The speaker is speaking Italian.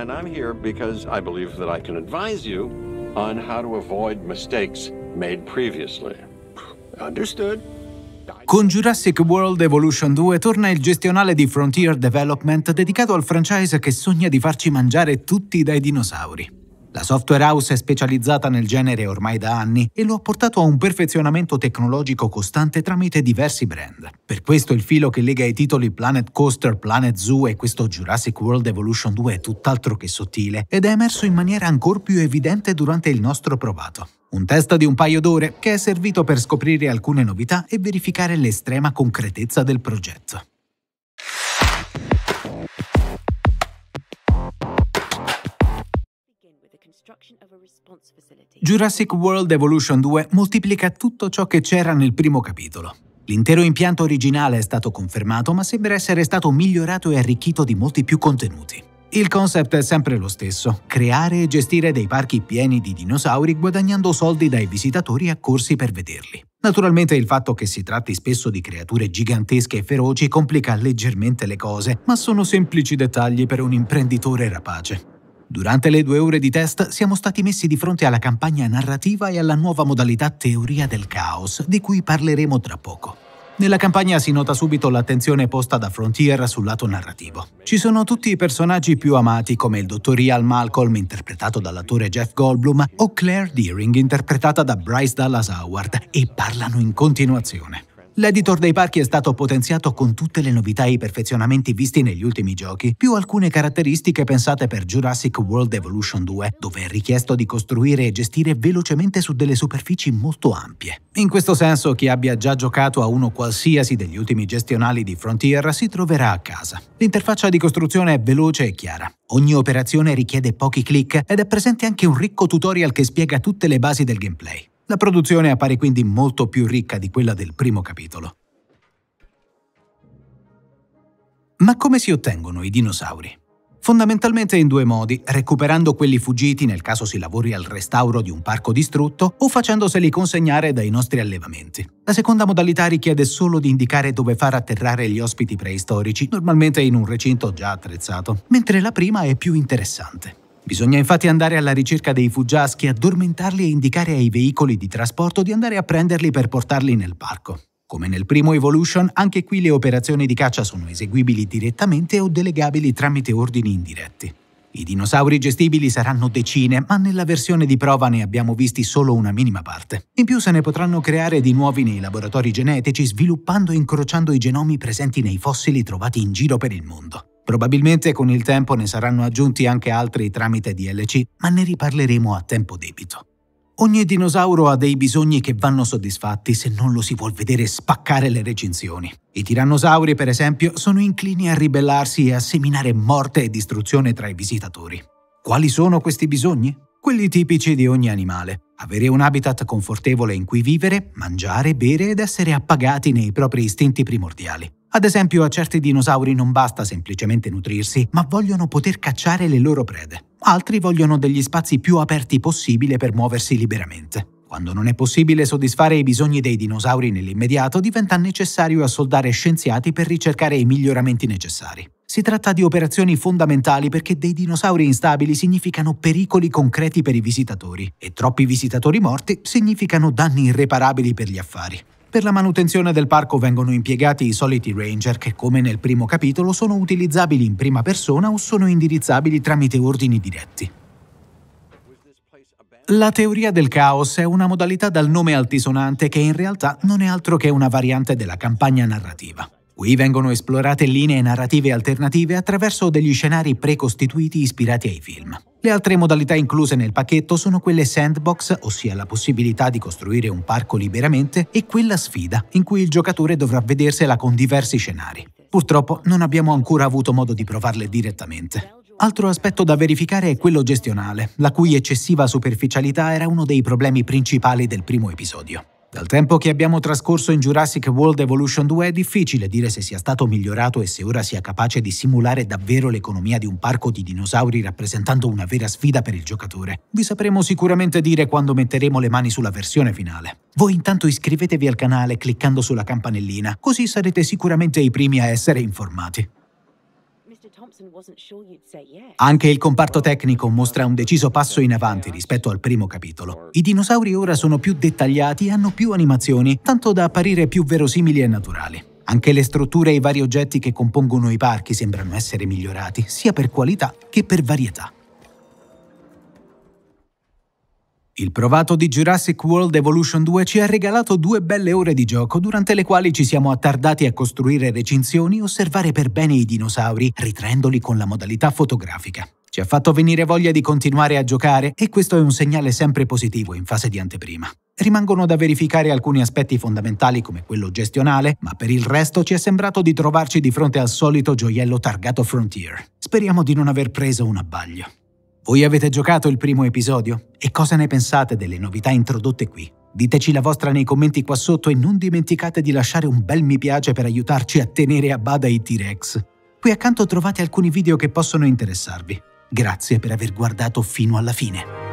and I'm here because I believe that I can advise you on how to avoid mistakes made previously. Understood? Con Jurassic World Evolution 2 torna il gestionale di Frontier Development dedicato al franchise che sogna di farci mangiare tutti dai dinosauri. La software house è specializzata nel genere ormai da anni e lo ha portato a un perfezionamento tecnologico costante tramite diversi brand. Per questo il filo che lega i titoli Planet Coaster, Planet Zoo e questo Jurassic World Evolution 2 è tutt'altro che sottile ed è emerso in maniera ancora più evidente durante il nostro provato. Un test di un paio d'ore che è servito per scoprire alcune novità e verificare l'estrema concretezza del progetto. Jurassic World Evolution 2 moltiplica tutto ciò che c'era nel primo capitolo. L'intero impianto originale è stato confermato, ma sembra essere stato migliorato e arricchito di molti più contenuti. Il concept è sempre lo stesso, creare e gestire dei parchi pieni di dinosauri guadagnando soldi dai visitatori accorsi per vederli. Naturalmente il fatto che si tratti spesso di creature gigantesche e feroci complica leggermente le cose, ma sono semplici dettagli per un imprenditore rapace. Durante le due ore di test siamo stati messi di fronte alla campagna narrativa e alla nuova modalità teoria del caos, di cui parleremo tra poco. Nella campagna si nota subito l'attenzione posta da Frontier sul lato narrativo. Ci sono tutti i personaggi più amati come il dottor Ian Malcolm interpretato dall'attore Jeff Goldblum o Claire Deering interpretata da Bryce Dallas Howard e parlano in continuazione. L'editor dei parchi è stato potenziato con tutte le novità e i perfezionamenti visti negli ultimi giochi, più alcune caratteristiche pensate per Jurassic World Evolution 2, dove è richiesto di costruire e gestire velocemente su delle superfici molto ampie. In questo senso, chi abbia già giocato a uno qualsiasi degli ultimi gestionali di Frontier si troverà a casa. L'interfaccia di costruzione è veloce e chiara. Ogni operazione richiede pochi clic ed è presente anche un ricco tutorial che spiega tutte le basi del gameplay. La produzione appare quindi molto più ricca di quella del primo capitolo. Ma come si ottengono i dinosauri? Fondamentalmente in due modi, recuperando quelli fuggiti nel caso si lavori al restauro di un parco distrutto o facendoseli consegnare dai nostri allevamenti. La seconda modalità richiede solo di indicare dove far atterrare gli ospiti preistorici, normalmente in un recinto già attrezzato, mentre la prima è più interessante. Bisogna infatti andare alla ricerca dei fuggiaschi, addormentarli e indicare ai veicoli di trasporto di andare a prenderli per portarli nel parco. Come nel primo Evolution, anche qui le operazioni di caccia sono eseguibili direttamente o delegabili tramite ordini indiretti. I dinosauri gestibili saranno decine, ma nella versione di prova ne abbiamo visti solo una minima parte. In più se ne potranno creare di nuovi nei laboratori genetici sviluppando e incrociando i genomi presenti nei fossili trovati in giro per il mondo. Probabilmente con il tempo ne saranno aggiunti anche altri tramite DLC, ma ne riparleremo a tempo debito. Ogni dinosauro ha dei bisogni che vanno soddisfatti se non lo si vuol vedere spaccare le recinzioni. I tirannosauri, per esempio, sono inclini a ribellarsi e a seminare morte e distruzione tra i visitatori. Quali sono questi bisogni? Quelli tipici di ogni animale. Avere un habitat confortevole in cui vivere, mangiare, bere ed essere appagati nei propri istinti primordiali. Ad esempio, a certi dinosauri non basta semplicemente nutrirsi, ma vogliono poter cacciare le loro prede. Altri vogliono degli spazi più aperti possibile per muoversi liberamente. Quando non è possibile soddisfare i bisogni dei dinosauri nell'immediato, diventa necessario assoldare scienziati per ricercare i miglioramenti necessari. Si tratta di operazioni fondamentali perché dei dinosauri instabili significano pericoli concreti per i visitatori e troppi visitatori morti significano danni irreparabili per gli affari. Per la manutenzione del parco vengono impiegati i soliti ranger che, come nel primo capitolo, sono utilizzabili in prima persona o sono indirizzabili tramite ordini diretti. La teoria del caos è una modalità dal nome altisonante che in realtà non è altro che una variante della campagna narrativa. Qui vengono esplorate linee narrative alternative attraverso degli scenari precostituiti ispirati ai film. Le altre modalità incluse nel pacchetto sono quelle sandbox, ossia la possibilità di costruire un parco liberamente, e quella sfida, in cui il giocatore dovrà vedersela con diversi scenari. Purtroppo non abbiamo ancora avuto modo di provarle direttamente. Altro aspetto da verificare è quello gestionale, la cui eccessiva superficialità era uno dei problemi principali del primo episodio. Dal tempo che abbiamo trascorso in Jurassic World Evolution 2 è difficile dire se sia stato migliorato e se ora sia capace di simulare davvero l'economia di un parco di dinosauri rappresentando una vera sfida per il giocatore. Vi sapremo sicuramente dire quando metteremo le mani sulla versione finale. Voi intanto iscrivetevi al canale cliccando sulla campanellina, così sarete sicuramente i primi a essere informati. Anche il comparto tecnico mostra un deciso passo in avanti rispetto al primo capitolo. I dinosauri ora sono più dettagliati e hanno più animazioni, tanto da apparire più verosimili e naturali. Anche le strutture e i vari oggetti che compongono i parchi sembrano essere migliorati, sia per qualità che per varietà. Il provato di Jurassic World Evolution 2 ci ha regalato due belle ore di gioco durante le quali ci siamo attardati a costruire recinzioni, e osservare per bene i dinosauri, ritraendoli con la modalità fotografica. Ci ha fatto venire voglia di continuare a giocare e questo è un segnale sempre positivo in fase di anteprima. Rimangono da verificare alcuni aspetti fondamentali come quello gestionale, ma per il resto ci è sembrato di trovarci di fronte al solito gioiello targato Frontier. Speriamo di non aver preso un abbaglio. Voi avete giocato il primo episodio? E cosa ne pensate delle novità introdotte qui? Diteci la vostra nei commenti qua sotto e non dimenticate di lasciare un bel mi piace per aiutarci a tenere a bada i T-Rex. Qui accanto trovate alcuni video che possono interessarvi. Grazie per aver guardato fino alla fine.